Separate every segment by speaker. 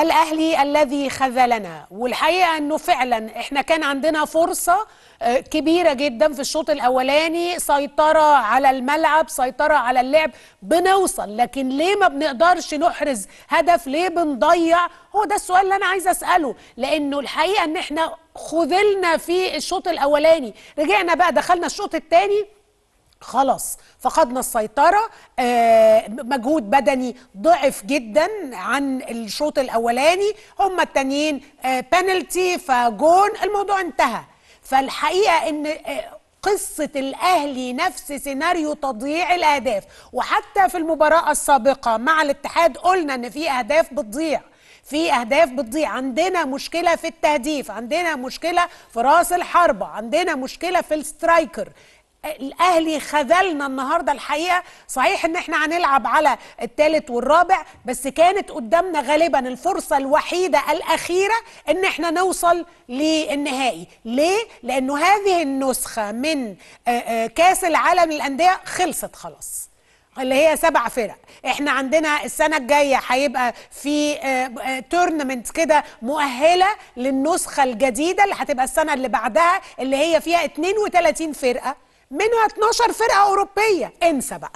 Speaker 1: الاهلي الذي خذلنا والحقيقه انه فعلا احنا كان عندنا فرصه آه، كبيره جدا في الشوط الاولاني سيطره على الملعب سيطره على اللعب بنوصل لكن ليه ما بنقدرش نحرز هدف ليه بنضيع هو ده السؤال اللي انا عايزه اساله لانه الحقيقه ان احنا خذلنا في الشوط الاولاني رجعنا بقى دخلنا الشوط الثاني خلاص فقدنا السيطرة آه، مجهود بدني ضعف جدا عن الشوط الأولاني هم التانيين بانلتي آه، فجون الموضوع انتهى فالحقيقة ان آه، قصة الأهلي نفس سيناريو تضييع الأهداف وحتى في المباراة السابقة مع الاتحاد قلنا ان في أهداف بتضيع في اهداف بتضيع عندنا مشكله في التهديف عندنا مشكله في راس الحربه عندنا مشكله في السترايكر الاهلي خذلنا النهارده الحقيقه صحيح ان احنا هنلعب على الثالث والرابع بس كانت قدامنا غالبا الفرصه الوحيده الاخيره ان احنا نوصل للنهائي ليه لانه هذه النسخه من آه، آه، كاس العالم للانديه خلصت خلاص اللي هي سبع فرق احنا عندنا السنه الجايه هيبقى في تورنمنت آه، كده مؤهله للنسخه الجديده اللي هتبقى السنه اللي بعدها اللي هي فيها 32 فرقه منها 12 فرقه اوروبيه انسى بقى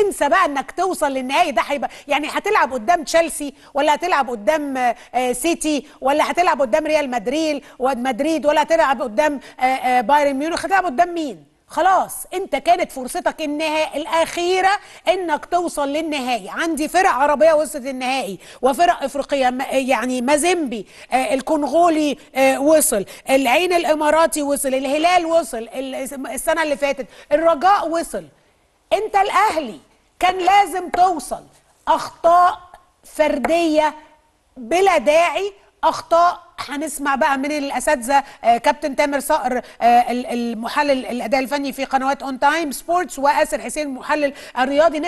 Speaker 1: انسى بقى انك توصل للنهائي ده هيبقى يعني هتلعب قدام تشيلسي ولا هتلعب قدام آه، سيتي ولا هتلعب قدام ريال مدريد ومدريد ولا هتلعب قدام آه، آه، بايرن ميونخ هتلعب قدام مين خلاص انت كانت فرصتك النهائي الاخيره انك توصل للنهائي عندي فرق عربيه وصلت النهائي وفرق افريقيه يعني مازيمبي آه الكونغولي آه وصل العين الاماراتي وصل الهلال وصل السنه اللي فاتت الرجاء وصل انت الاهلي كان لازم توصل اخطاء فرديه بلا داعي اخطاء هنسمع بقى من الاساتذه آه، كابتن تامر صقر آه، المحلل الاداء الفني في قنوات اون تايم سبورتس واسر حسين المحلل الرياضي